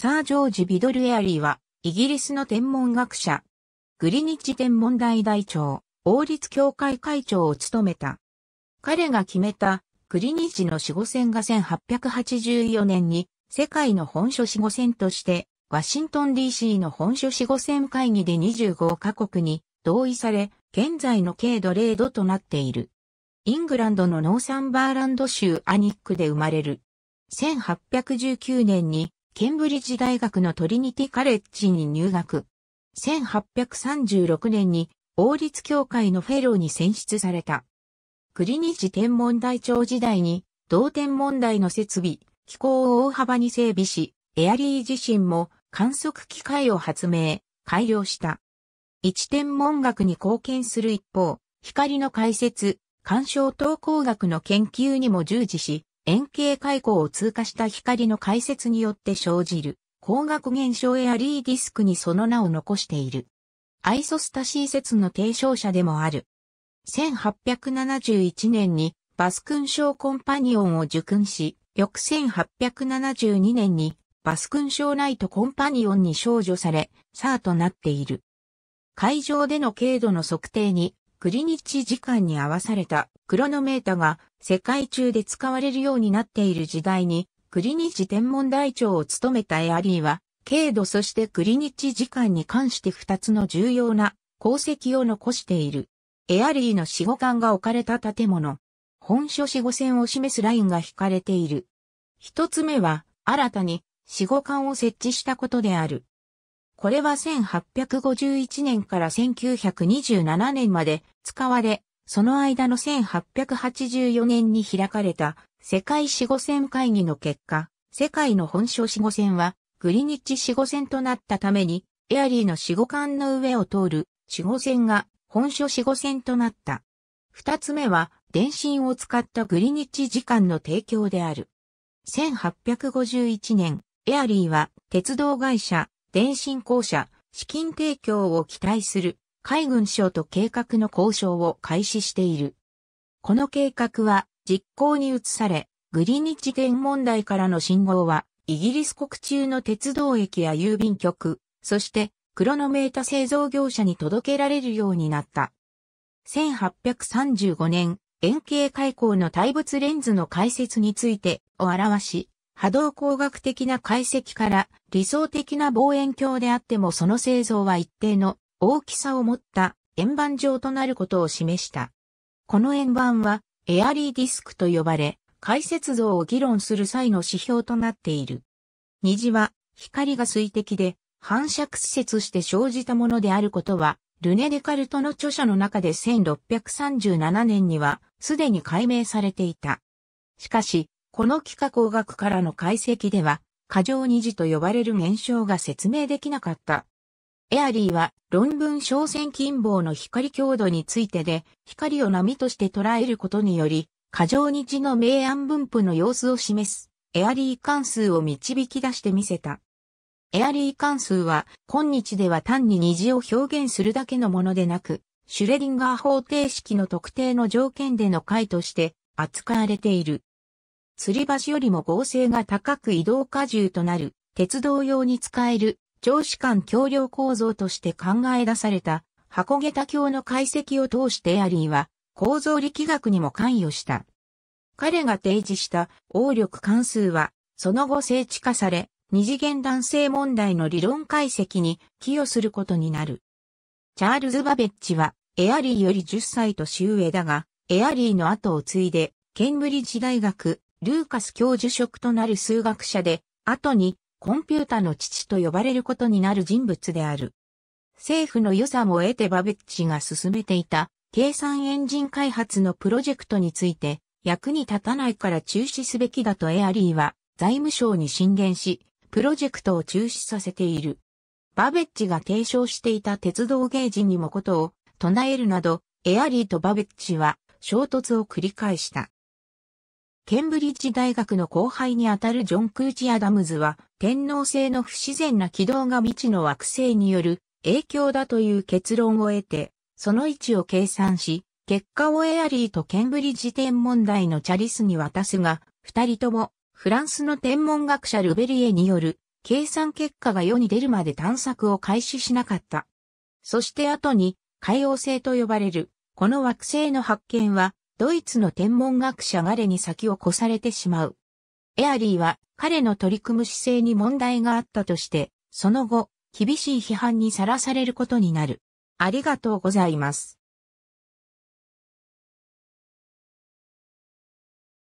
サー・ジョージ・ビドル・エアリーは、イギリスの天文学者、グリニッジ天文台台長、王立協会会長を務めた。彼が決めた、グリニッジの死後戦が1884年に、世界の本書死後戦として、ワシントン DC の本書死後戦会議で25カ国に同意され、現在の軽度0度となっている。イングランドのノーサンバーランド州アニックで生まれる。1819年にケンブリッジ大学のトリニティカレッジに入学。1836年に王立協会のフェローに選出された。リッジ天文台長時代に同天文台の設備、機構を大幅に整備し、エアリー自身も観測機械を発明、改良した。一天文学に貢献する一方、光の解説、干渉投稿学の研究にも従事し、円形開口を通過した光の解説によって生じる光学現象エアリーディスクにその名を残している。アイソスタシー説の提唱者でもある。1871年にバスクン賞コンパニオンを受訓し、翌1872年にバスクン賞ナイトコンパニオンに少女され、サーとなっている。会場での軽度の測定に、クリニッチ時間に合わされたクロノメータが世界中で使われるようになっている時代に、クリニッチ天文台長を務めたエアリーは、軽度そしてクリニッチ時間に関して二つの重要な功績を残している。エアリーの死後館が置かれた建物。本書死後線を示すラインが引かれている。一つ目は、新たに死後館を設置したことである。これは1851年から1927年まで使われ、その間の1884年に開かれた世界死後戦会議の結果、世界の本省死後戦はグリニッチ死後戦となったために、エアリーの死後艦の上を通る死後戦が本書死後戦となった。二つ目は、電信を使ったグリニッチ時間の提供である。1851年、エアリーは鉄道会社、電信公社、資金提供を期待する海軍省と計画の交渉を開始している。この計画は実行に移され、グリニッジ原問題からの信号は、イギリス国中の鉄道駅や郵便局、そしてクロノメータ製造業者に届けられるようになった。1835年、円形開口の対物レンズの解説についてを表し、波動工学的な解析から理想的な望遠鏡であってもその製造は一定の大きさを持った円盤状となることを示した。この円盤はエアリーディスクと呼ばれ、解説像を議論する際の指標となっている。虹は光が水滴で反射屈折して生じたものであることは、ルネ・デカルトの著者の中で1637年にはすでに解明されていた。しかし、この幾何工学からの解析では、過剰虹と呼ばれる現象が説明できなかったエアリーは論文小線近傍の光強度についてで、光を波として捉えることにより、過剰日の明暗分布の様子を示す、エアリー関数を導き出してみせた。エアリー関数は、今日では単に虹を表現するだけのものでなく、シュレディンガー方程式の特定の条件での解として扱われている。吊り橋よりも合成が高く移動荷重となる、鉄道用に使える長子間橋梁構造として考え出された箱下駄橋の解析を通してエアリーは構造力学にも関与した。彼が提示した応力関数はその後精地化され二次元男性問題の理論解析に寄与することになる。チャールズ・バベッジはエアリーより10歳年上だが、エアリーの後を継いでケンブリッジ大学ルーカス教授職となる数学者で、後にコンピュータの父と呼ばれることになる人物である。政府の予算を得てバベッチが進めていた計算エンジン開発のプロジェクトについて役に立たないから中止すべきだとエアリーは財務省に進言し、プロジェクトを中止させている。バベッチが提唱していた鉄道芸人にもことを唱えるなど、エアリーとバベッチは衝突を繰り返した。ケンブリッジ大学の後輩にあたるジョン・クーチ・アダムズは、天皇制の不自然な軌道が未知の惑星による影響だという結論を得て、その位置を計算し、結果をエアリーとケンブリッジ天文台のチャリスに渡すが、二人ともフランスの天文学者ルベリエによる計算結果が世に出るまで探索を開始しなかった。そして後に海王星と呼ばれるこの惑星の発見はドイツの天文学者ガレに先を越されてしまう。エアリーは彼の取り組む姿勢に問題があったとして、その後、厳しい批判にさらされることになる。ありがとうございます。